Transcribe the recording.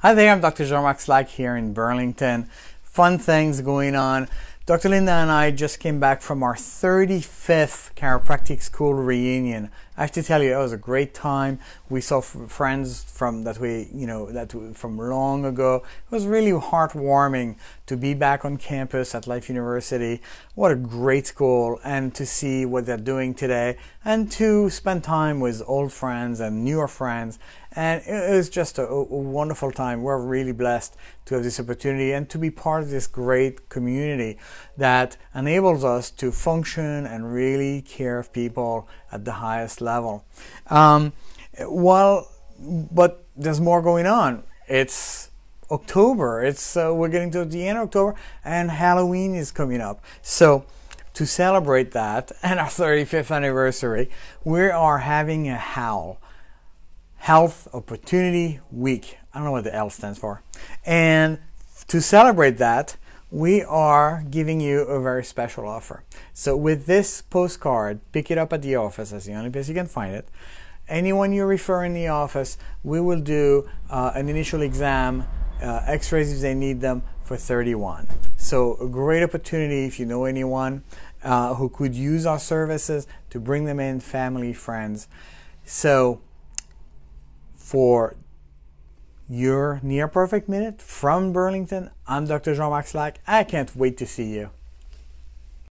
Hi there, I'm Dr. Jean-Marc Slack here in Burlington. Fun things going on. Dr. Linda and I just came back from our 35th chiropractic school reunion. I have to tell you, it was a great time. We saw friends from that we, you know, that from long ago. It was really heartwarming to be back on campus at Life University. What a great school, and to see what they're doing today, and to spend time with old friends and newer friends. And it was just a, a wonderful time. We're really blessed to have this opportunity and to be part of this great community that enables us to function and really care of people at the highest level. Um, well, but there's more going on. It's October. It's uh, we're getting to the end of October, and Halloween is coming up. So to celebrate that and our 35th anniversary, we are having a howl. Health Opportunity Week. I don't know what the L stands for. And to celebrate that, we are giving you a very special offer. So with this postcard, pick it up at the office. That's the only place you can find it. Anyone you refer in the office, we will do uh, an initial exam uh, x-rays if they need them for 31. So a great opportunity if you know anyone uh, who could use our services to bring them in, family, friends. So for your near perfect minute from Burlington, I'm Dr. Jean-Marc Slack. I can't wait to see you.